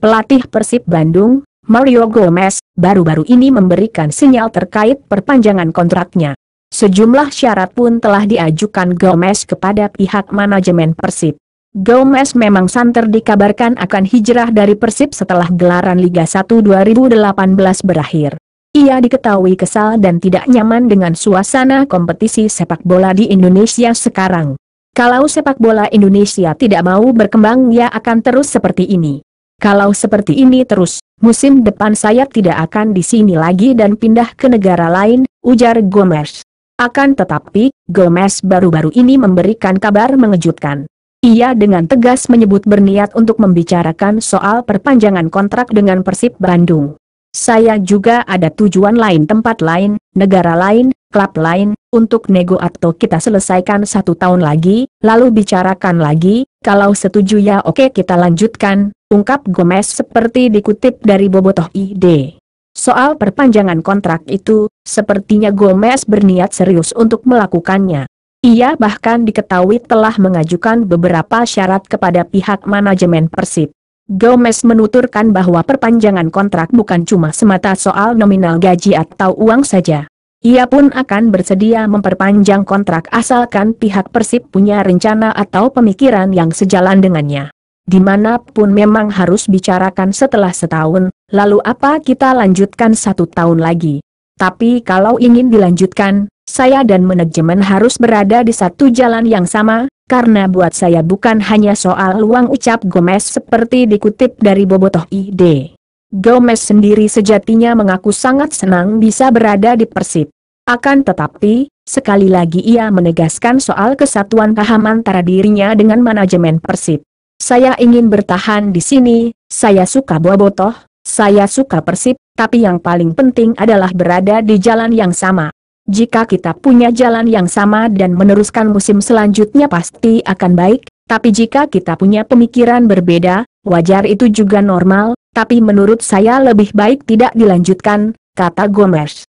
Pelatih Persib Bandung, Mario Gomez, baru-baru ini memberikan sinyal terkait perpanjangan kontraknya. Sejumlah syarat pun telah diajukan Gomez kepada pihak manajemen Persib. Gomez memang santer dikabarkan akan hijrah dari Persib setelah gelaran Liga 1 2018 berakhir. Ia diketahui kesal dan tidak nyaman dengan suasana kompetisi sepak bola di Indonesia sekarang. Kalau sepak bola Indonesia tidak mau berkembang ia akan terus seperti ini. Kalau seperti ini terus, musim depan saya tidak akan di sini lagi dan pindah ke negara lain, ujar Gomez. Akan tetapi, Gomez baru-baru ini memberikan kabar mengejutkan. Ia dengan tegas menyebut berniat untuk membicarakan soal perpanjangan kontrak dengan Persib Bandung. Saya juga ada tujuan lain tempat lain, negara lain, klub lain, untuk nego atau kita selesaikan satu tahun lagi, lalu bicarakan lagi, kalau setuju ya oke kita lanjutkan, ungkap Gomez seperti dikutip dari Bobotoh ID. Soal perpanjangan kontrak itu, sepertinya Gomez berniat serius untuk melakukannya. Ia bahkan diketahui telah mengajukan beberapa syarat kepada pihak manajemen Persib. Gomez menuturkan bahwa perpanjangan kontrak bukan cuma semata soal nominal gaji atau uang saja. Ia pun akan bersedia memperpanjang kontrak asalkan pihak Persib punya rencana atau pemikiran yang sejalan dengannya dimanapun memang harus bicarakan setelah setahun, lalu apa kita lanjutkan satu tahun lagi. Tapi kalau ingin dilanjutkan, saya dan manajemen harus berada di satu jalan yang sama, karena buat saya bukan hanya soal uang ucap Gomez seperti dikutip dari Bobotoh ID. Gomez sendiri sejatinya mengaku sangat senang bisa berada di Persib. Akan tetapi, sekali lagi ia menegaskan soal kesatuan paham antara dirinya dengan manajemen Persib. Saya ingin bertahan di sini, saya suka bobotoh, saya suka persib, tapi yang paling penting adalah berada di jalan yang sama. Jika kita punya jalan yang sama dan meneruskan musim selanjutnya pasti akan baik, tapi jika kita punya pemikiran berbeda, wajar itu juga normal, tapi menurut saya lebih baik tidak dilanjutkan, kata Gomez.